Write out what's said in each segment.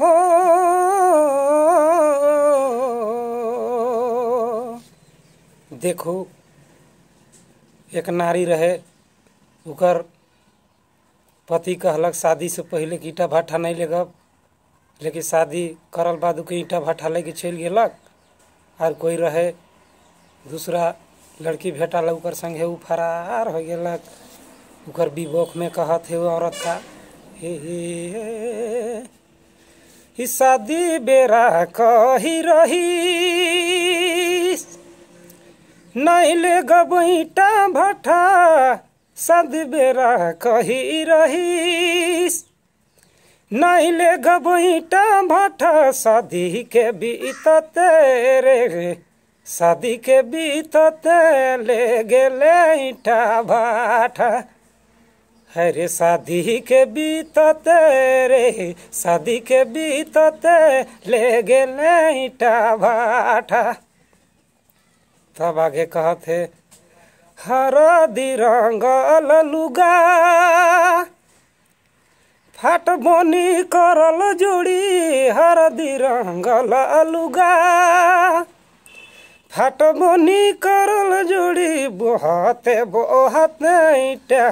हो देखो एक नारी रहे उकर पति कहलक शादी से पहले कि ईटा भाटा नहीं लेग लेकिन शादी करल बाद के ईटा भाटा लेके चल गल और कोई रहे दूसरा लड़की भेटल उकर संगे उ फरार हो गलक उकर विवोक में कहते है औरत का हे हे हिसादी बेरा कही रही नैले गबैटा भट्टा सद बेरा कही कहिरहिस नैले गबैटा भट्टा सदी के बीत तेरे सदी के बीतते ले गेले ईटा भाठा अरे शादी के बीतते रे शादी के बीतते ले गे नहीं भाटा तब आगे कहते हर रंगल लुगा फाट बोनी करल जोड़ी हरदी रंगल लुगा হাট হাটমনি করল জুড়ি বহতে বহতে ইটা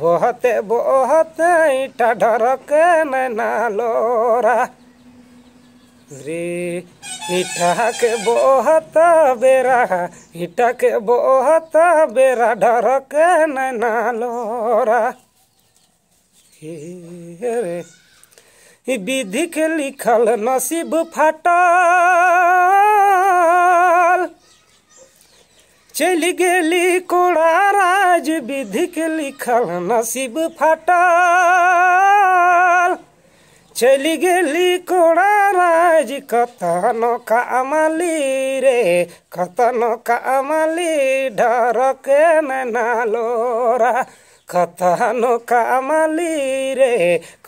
বহতে বহতে ইটা ঢরকে লোরা রে ইটাকে বহত বেড়া ইটাকে বহতা বেড়া ঢরকে নালোরা রে বিধিকে লিখল নসিব ফাটা चल गेली कोड़ा राज विधि के लिखल नसीब फटल चल गेली कोड़ा राज कतन का अमली रे कतन का अमली डर के नोरा कतन का अमली रे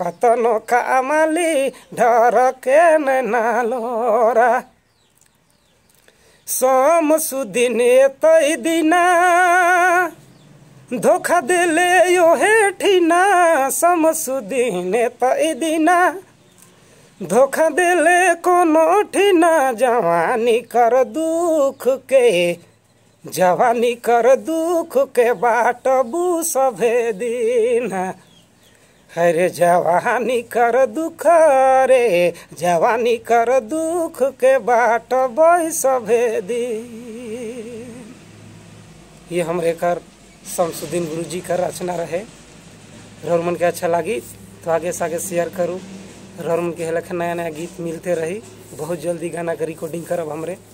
कतन का अमली डर के नोरा समसु दिने तै दिना धोखा दिले समसु समसुदिने तै दिना धोखा कोनो ठिना जवानी दुख के जवानी कर दुख के बाट बाटबु सभे दिना अरे जवानी कर दुख रे जवानी कर दुख के बाट सभेदी ये हमरे कर शमसुद्दीन गुरु जी का रचना रहे रौर के अच्छा लगी तो आगे से आगे शेयर करूँ रौर के लखन नया नया गीत मिलते रही बहुत जल्दी गाना का रिकॉर्डिंग करब हमरे